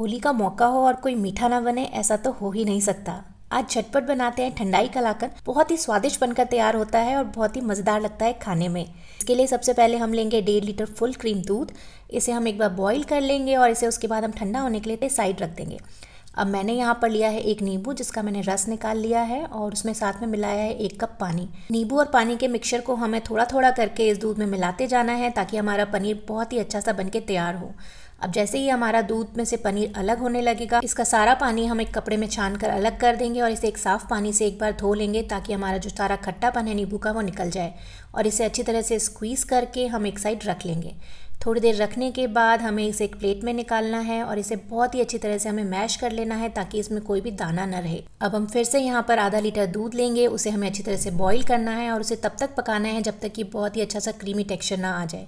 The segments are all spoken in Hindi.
होली का मौका हो और कोई मीठा ना बने ऐसा तो हो ही नहीं सकता आज झटपट बनाते हैं ठंडाई का लाकर बहुत ही स्वादिष्ट बनकर तैयार होता है और बहुत ही मज़ेदार लगता है खाने में इसके लिए सबसे पहले हम लेंगे डेढ़ लीटर फुल क्रीम दूध इसे हम एक बार बॉईल कर लेंगे और इसे उसके बाद हम ठंडा होने के लिए साइड रख देंगे अब मैंने यहाँ पर लिया है एक नींबू जिसका मैंने रस निकाल लिया है और उसमें साथ में मिलाया है एक कप पानी नींबू और पानी के मिक्सचर को हमें थोड़ा थोड़ा करके इस दूध में मिलाते जाना है ताकि हमारा पनीर बहुत ही अच्छा सा बन के तैयार हो अब जैसे ही हमारा दूध में से पनीर अलग होने लगेगा इसका सारा पानी हम एक कपड़े में छान कर अलग कर देंगे और इसे एक साफ़ पानी से एक बार धो लेंगे ताकि हमारा जो सारा खट्टापन है नींबू का वो निकल जाए और इसे अच्छी तरह से स्क्वीज़ करके हम एक साइड रख लेंगे थोड़ी देर रखने के बाद हमें इसे एक प्लेट में निकालना है और इसे बहुत ही अच्छी तरह से हमें मैश कर लेना है ताकि इसमें कोई भी दाना न रहे अब हम फिर से यहाँ पर आधा लीटर दूध लेंगे उसे हमें अच्छी तरह से बॉईल करना है और उसे तब तक पकाना है जब तक कि बहुत ही अच्छा सा क्रीमी टेक्सचर ना आ जाए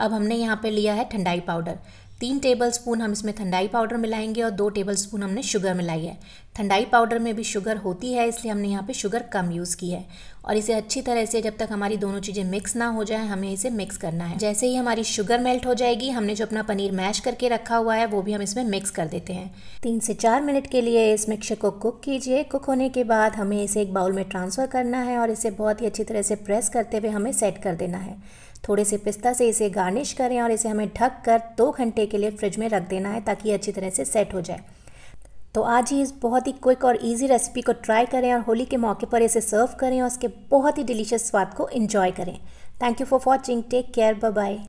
अब हमने यहाँ पर लिया है ठंडाई पाउडर तीन टेबल स्पून हम इसमें ठंडाई पाउडर मिलाएंगे और दो टेबल स्पून हमने शुगर मिलाई है ठंडाई पाउडर में भी शुगर होती है इसलिए हमने यहाँ पे शुगर कम यूज़ की है और इसे अच्छी तरह से जब तक हमारी दोनों चीज़ें मिक्स ना हो जाए हमें इसे मिक्स करना है जैसे ही हमारी शुगर मेल्ट हो जाएगी हमने जो अपना पनीर मैश करके रखा हुआ है वो भी हम इसमें मिक्स कर देते हैं तीन से चार मिनट के लिए इस मिक्सर को कुक कीजिए कुक होने के बाद हमें इसे एक बाउल में ट्रांसफ़र करना है और इसे बहुत ही अच्छी तरह से प्रेस करते हुए हमें सेट कर देना है थोड़े से पिस्ता से इसे गार्निश करें और इसे हमें ढक कर दो घंटे के लिए फ्रिज में रख देना है ताकि अच्छी तरह से सेट हो जाए तो आज ही इस बहुत ही क्विक और इजी रेसिपी को ट्राई करें और होली के मौके पर इसे सर्व करें और इसके बहुत ही डिलीशियस स्वाद को इन्जॉय करें thank you for watching take care bye bye